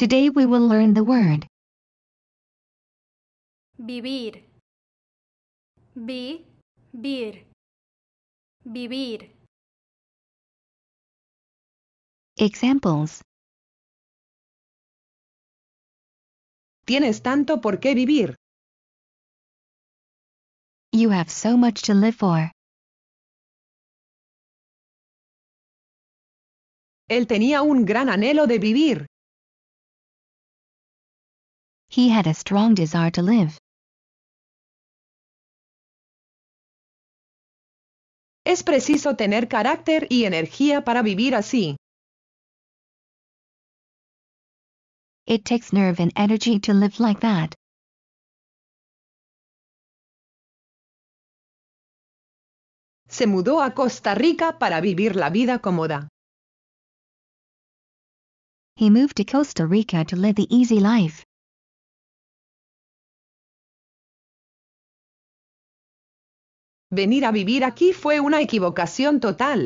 Today we will learn the word vivir vivir vivir Examples Tienes tanto por qué vivir. You have so much to live for. Él tenía un gran anhelo de vivir he had a strong desire to live. Es preciso tener carácter y energía para vivir así. It takes nerve and energy to live like that. Se mudó a Costa Rica para vivir la vida cómoda. He moved to Costa Rica to live the easy life. Venir a vivir aquí fue una equivocación total.